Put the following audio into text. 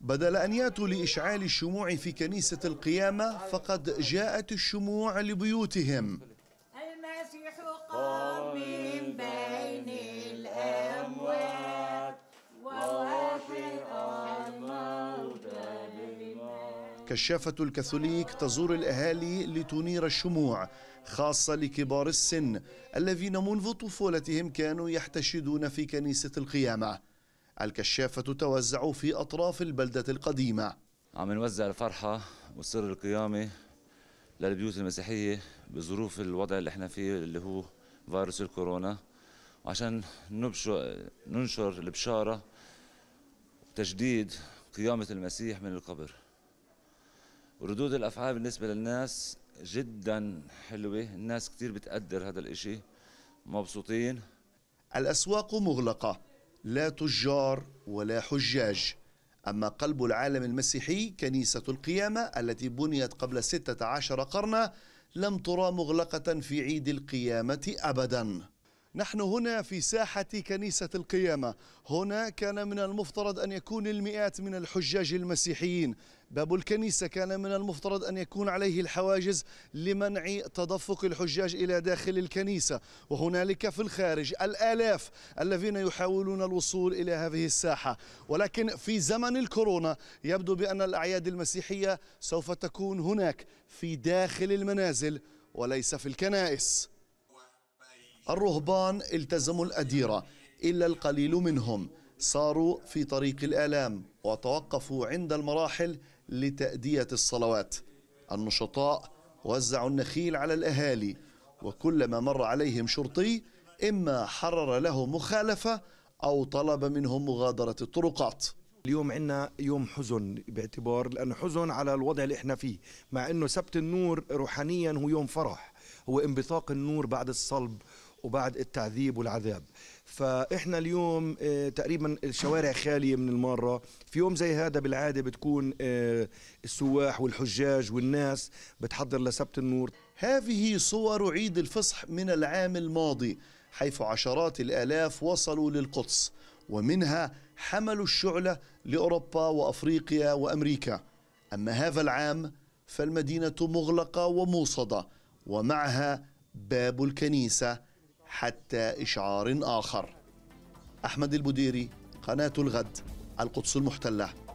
بدل أن يأتوا لإشعال الشموع في كنيسة القيامة فقد جاءت الشموع لبيوتهم المسيح قام من بين الأموات ووافق الموت كشافة الكاثوليك تزور الأهالي لتنير الشموع خاصة لكبار السن الذين منذ طفولتهم كانوا يحتشدون في كنيسة القيامة الكشافة توزع في أطراف البلدة القديمة عم نوزع الفرحة وسر القيامة للبيوت المسيحية بظروف الوضع اللي احنا فيه اللي هو فيروس الكورونا عشان ننشر البشارة تجديد قيامة المسيح من القبر وردود الأفعال بالنسبة للناس جدا حلوة الناس كتير بتقدر هذا الإشي مبسوطين الأسواق مغلقة لا تجار ولا حجاج أما قلب العالم المسيحي كنيسة القيامة التي بنيت قبل ستة عشر قرنا لم ترى مغلقة في عيد القيامة أبداً نحن هنا في ساحة كنيسة القيامة هنا كان من المفترض أن يكون المئات من الحجاج المسيحيين باب الكنيسة كان من المفترض أن يكون عليه الحواجز لمنع تدفق الحجاج إلى داخل الكنيسة وهنالك في الخارج الآلاف الذين يحاولون الوصول إلى هذه الساحة ولكن في زمن الكورونا يبدو بأن الأعياد المسيحية سوف تكون هناك في داخل المنازل وليس في الكنائس الرهبان التزموا الأديرة إلا القليل منهم صاروا في طريق الآلام وتوقفوا عند المراحل لتأدية الصلوات النشطاء وزعوا النخيل على الأهالي وكلما مر عليهم شرطي إما حرر له مخالفة أو طلب منهم مغادرة الطرقات اليوم عندنا يوم حزن باعتبار لأنه حزن على الوضع اللي احنا فيه مع أنه سبت النور روحانيا هو يوم فرح هو انبثاق النور بعد الصلب وبعد التعذيب والعذاب فاحنا اليوم آه، تقريبا الشوارع خاليه من الماره في يوم زي هذا بالعاده بتكون آه، السواح والحجاج والناس بتحضر لسبت النور هذه صور عيد الفصح من العام الماضي حيث عشرات الالاف وصلوا للقدس ومنها حملوا الشعله لاوروبا وافريقيا وامريكا اما هذا العام فالمدينه مغلقه وموصده ومعها باب الكنيسه حتى إشعار آخر أحمد البديري قناة الغد القدس المحتله